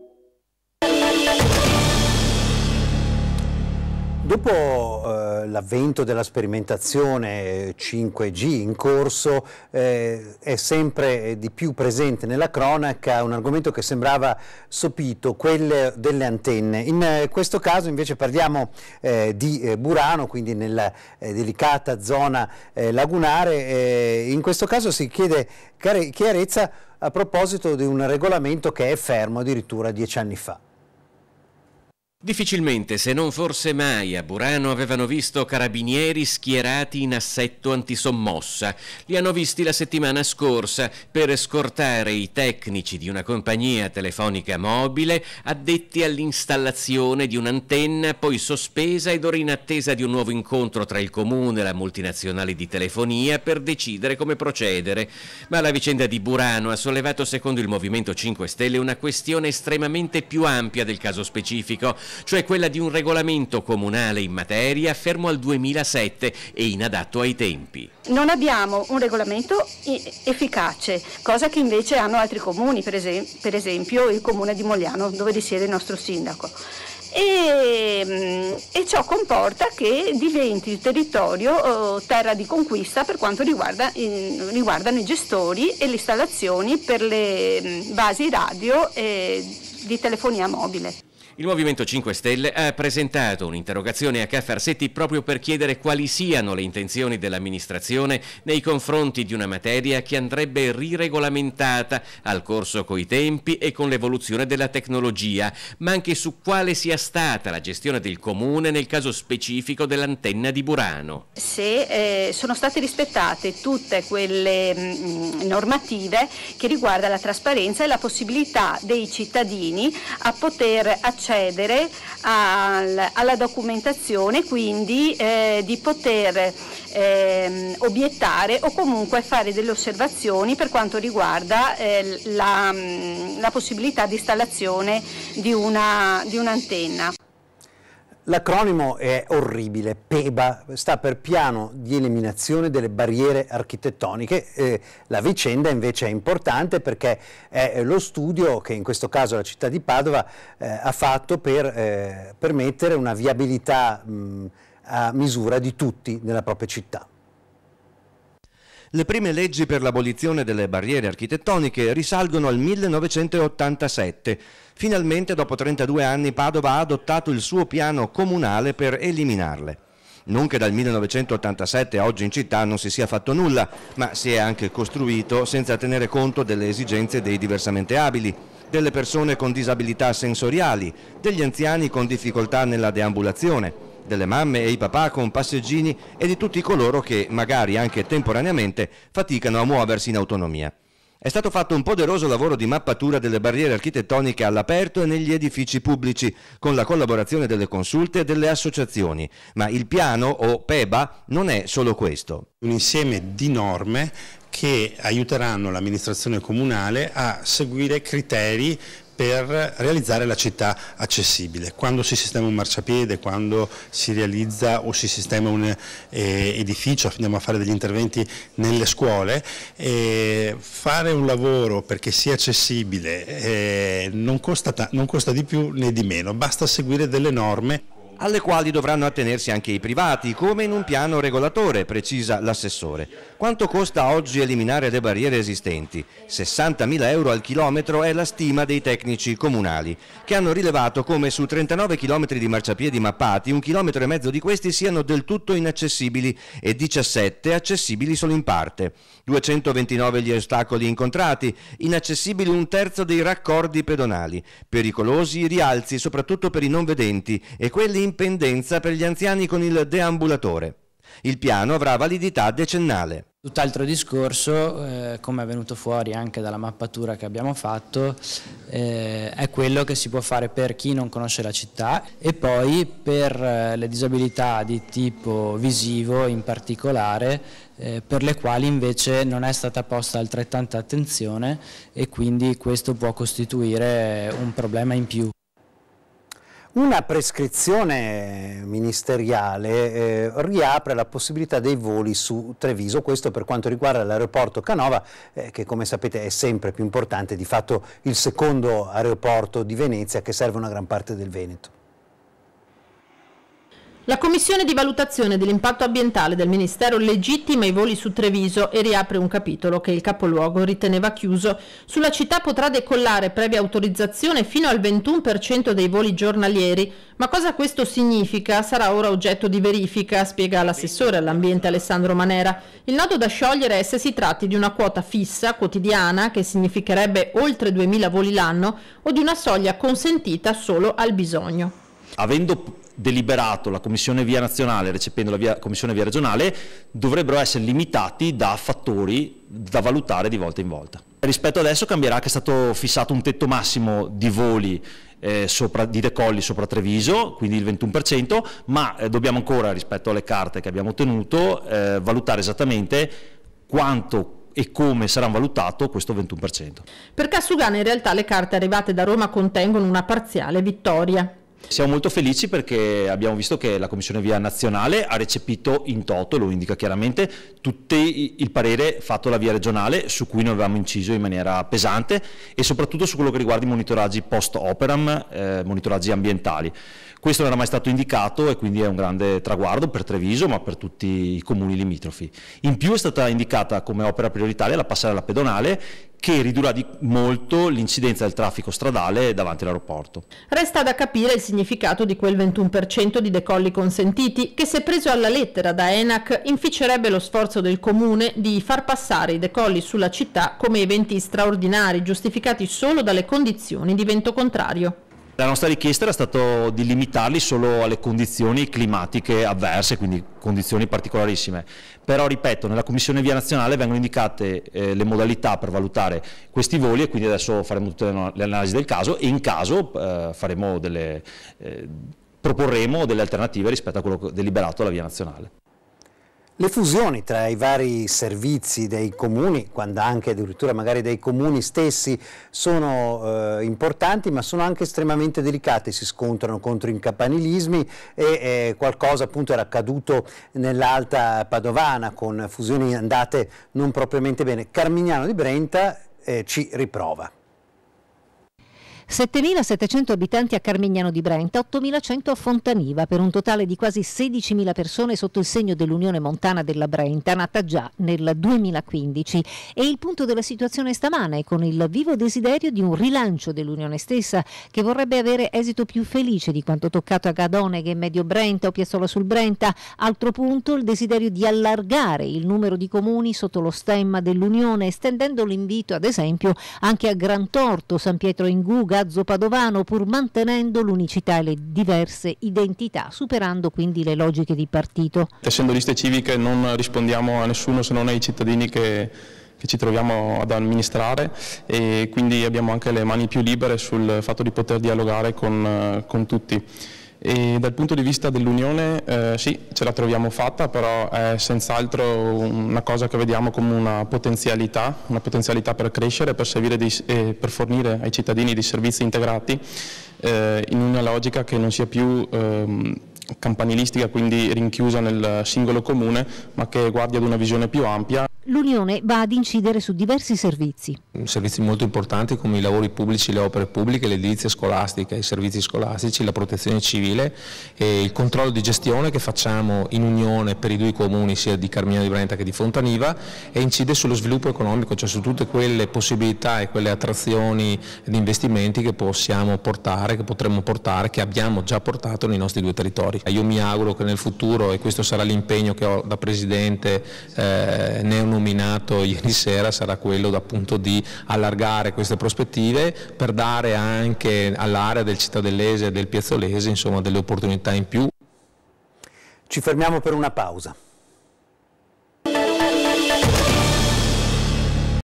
you Dopo eh, l'avvento della sperimentazione 5G in corso eh, è sempre eh, di più presente nella cronaca un argomento che sembrava sopito, quello delle antenne. In eh, questo caso invece parliamo eh, di eh, Burano, quindi nella delicata zona lagunare. in questo caso si chiede chiarezza a proposito di un regolamento che è fermo addirittura dieci anni fa. Difficilmente, se non forse mai, a Burano avevano visto carabinieri schierati in assetto antisommossa. Li hanno visti la settimana scorsa per scortare i tecnici di una compagnia telefonica mobile addetti all'installazione di un'antenna poi sospesa ed ora in attesa di un nuovo incontro tra il comune e la multinazionale di telefonia per decidere come procedere. Ma la vicenda di Burano ha sollevato secondo il Movimento 5 Stelle una questione estremamente più ampia del caso specifico cioè quella di un regolamento comunale in materia fermo al 2007 e inadatto ai tempi. Non abbiamo un regolamento efficace, cosa che invece hanno altri comuni, per, esempio, per esempio il comune di Mogliano dove risiede il nostro sindaco. E, mm, e, ciò comporta che diventi il territorio eh, terra di conquista per quanto riguarda, in, riguardano i gestori e le installazioni per le mh, mm, basi radio e di telefonia mobile. Il Movimento 5 Stelle ha presentato un'interrogazione a Caffarsetti proprio per chiedere quali siano le intenzioni dell'amministrazione nei confronti di una materia che andrebbe riregolamentata al corso coi tempi e con l'evoluzione della tecnologia, ma anche su quale sia stata la gestione del comune nel caso specifico dell'antenna di Burano. Se eh, sono state rispettate tutte quelle mh, mm, normative che riguardano la trasparenza e la possibilità dei cittadini a poter accedere accedere al, alla documentazione, quindi eh, di poter eh, obiettare o comunque fare delle osservazioni per quanto riguarda eh, la, la, possibilità di installazione di, una, di un'antenna. L'acronimo è orribile, PEBA, sta per piano di eliminazione delle barriere architettoniche, eh, la vicenda invece è importante perché è lo studio che in questo caso la città di Padova eh, ha fatto per eh, permettere una viabilità mh, a misura di tutti nella propria città. Le prime leggi per l'abolizione delle barriere architettoniche risalgono al 1987. Finalmente, dopo 32 anni, Padova ha adottato il suo piano comunale per eliminarle. Non che dal 1987 a oggi in città non si sia fatto nulla, ma si è anche costruito senza tenere conto delle esigenze dei diversamente abili, delle persone con disabilità sensoriali, degli anziani con difficoltà nella deambulazione delle mamme e i papà con passeggini e di tutti coloro che, magari anche temporaneamente, faticano a muoversi in autonomia. È stato fatto un poderoso lavoro di mappatura delle barriere architettoniche all'aperto e negli edifici pubblici, con la collaborazione delle consulte e delle associazioni, ma il piano o PEBA non è solo questo. Un insieme di norme che aiuteranno l'amministrazione comunale a seguire criteri per realizzare la città accessibile. Quando si sistema un marciapiede, quando si realizza o si sistema un eh, edificio, andiamo a fare degli interventi nelle scuole, eh, fare un lavoro perché sia accessibile eh, non, costa non costa di più né di meno, basta seguire delle norme alle quali dovranno attenersi anche i privati, come in un piano regolatore, precisa l'assessore. Quanto costa oggi eliminare le barriere esistenti? 60.000 euro al chilometro è la stima dei tecnici comunali, che hanno rilevato come su 39 km di marciapiedi mappati, un chilometro e mezzo di questi siano del tutto inaccessibili e 17 accessibili solo in parte. 229 gli ostacoli incontrati, inaccessibili un terzo dei raccordi pedonali, pericolosi i rialzi soprattutto per i non vedenti e quelli in in per gli anziani con il deambulatore. Il piano avrà validità decennale. Tutt'altro discorso, eh, come è venuto fuori anche dalla mappatura che abbiamo fatto, eh, è quello che si può fare per chi non conosce la città e poi per eh, le disabilità di tipo visivo in particolare, eh, per le quali invece non è stata posta altrettanta attenzione e quindi questo può costituire un problema in più. Una prescrizione ministeriale eh, riapre la possibilità dei voli su Treviso, questo per quanto riguarda l'aeroporto Canova, eh, che come sapete è sempre più importante, di fatto il secondo aeroporto di Venezia che serve una gran parte del Veneto. La commissione di valutazione dell'impatto ambientale del Ministero legittima i voli su Treviso e riapre un capitolo che il capoluogo riteneva chiuso. Sulla città potrà decollare previa autorizzazione fino al 21% dei voli giornalieri, ma cosa questo significa sarà ora oggetto di verifica, spiega l'assessore all'ambiente Alessandro Manera. Il nodo da sciogliere è se si tratti di una quota fissa, quotidiana, che significherebbe oltre 2.000 voli l'anno, o di una soglia consentita solo al bisogno. Avendo deliberato la Commissione Via Nazionale recependo la via, Commissione Via Regionale dovrebbero essere limitati da fattori da valutare di volta in volta. Rispetto adesso cambierà che è stato fissato un tetto massimo di voli eh, sopra, di decolli sopra Treviso, quindi il 21%, ma eh, dobbiamo ancora rispetto alle carte che abbiamo ottenuto eh, valutare esattamente quanto e come sarà valutato questo 21%. Per Cassugana in realtà le carte arrivate da Roma contengono una parziale vittoria. Siamo molto felici perché abbiamo visto che la Commissione Via Nazionale ha recepito in toto, lo indica chiaramente, tutto il parere fatto alla Via Regionale su cui noi avevamo inciso in maniera pesante e soprattutto su quello che riguarda i monitoraggi post operam, eh, monitoraggi ambientali. Questo non era mai stato indicato e quindi è un grande traguardo per Treviso ma per tutti i comuni limitrofi. In più è stata indicata come opera prioritaria la passare alla pedonale che ridurrà di molto l'incidenza del traffico stradale davanti all'aeroporto. Resta da capire il significato di quel 21% di decolli consentiti che se preso alla lettera da ENAC inficerebbe lo sforzo del comune di far passare i decolli sulla città come eventi straordinari giustificati solo dalle condizioni di vento contrario. La nostra richiesta era stata di limitarli solo alle condizioni climatiche avverse, quindi condizioni particolarissime. Però, ripeto, nella Commissione Via Nazionale vengono indicate eh, le modalità per valutare questi voli e quindi adesso faremo tutte le analisi del caso e in caso eh, delle, eh, proporremo delle alternative rispetto a quello deliberato dalla Via Nazionale. Le fusioni tra i vari servizi dei comuni, quando anche addirittura magari dei comuni stessi, sono eh, importanti ma sono anche estremamente delicate, si scontrano contro incampanilismi e eh, qualcosa appunto era accaduto nell'Alta Padovana con fusioni andate non propriamente bene. Carmignano di Brenta eh, ci riprova. 7.700 abitanti a Carmignano di Brenta, 8.100 a Fontaniva, per un totale di quasi 16.000 persone sotto il segno dell'Unione Montana della Brenta, nata già nel 2015. E il punto della situazione stamane, con il vivo desiderio di un rilancio dell'Unione stessa, che vorrebbe avere esito più felice di quanto toccato a Gadoneghe, Medio Brenta o Piazzola sul Brenta. Altro punto, il desiderio di allargare il numero di comuni sotto lo stemma dell'Unione, estendendo l'invito, ad esempio, anche a Gran Torto, San Pietro in Guga, Gazzo Padovano pur mantenendo l'unicità e le diverse identità, superando quindi le logiche di partito. Essendo liste civiche non rispondiamo a nessuno se non ai cittadini che che ci troviamo ad amministrare e quindi abbiamo anche le mani più libere sul fatto di poter dialogare con, eh, con tutti. E dal punto di vista dell'unione eh, sì, ce la troviamo fatta, però è senz'altro una cosa che vediamo come una potenzialità, una potenzialità per crescere, per, di, eh, per fornire ai cittadini dei servizi integrati eh, in una logica che non sia più ehm, campanilistica, quindi rinchiusa nel singolo comune, ma che guardi ad una visione più ampia l'Unione va ad incidere su diversi servizi. Servizi molto importanti come i lavori pubblici, le opere pubbliche, l'edilizia scolastica, i servizi scolastici, la protezione civile e il controllo di gestione che facciamo in Unione per i due comuni sia di Carmina di Brenta che di Fontaniva e incide sullo sviluppo economico, cioè su tutte quelle possibilità e quelle attrazioni di investimenti che possiamo portare, che potremmo portare, che abbiamo già portato nei nostri due territori. Io mi auguro che nel futuro, e questo sarà l'impegno che ho da Presidente, eh, ne nominato ieri sera sarà quello appunto di allargare queste prospettive per dare anche all'area del cittadellese e del piazzolese insomma, delle opportunità in più. Ci fermiamo per una pausa.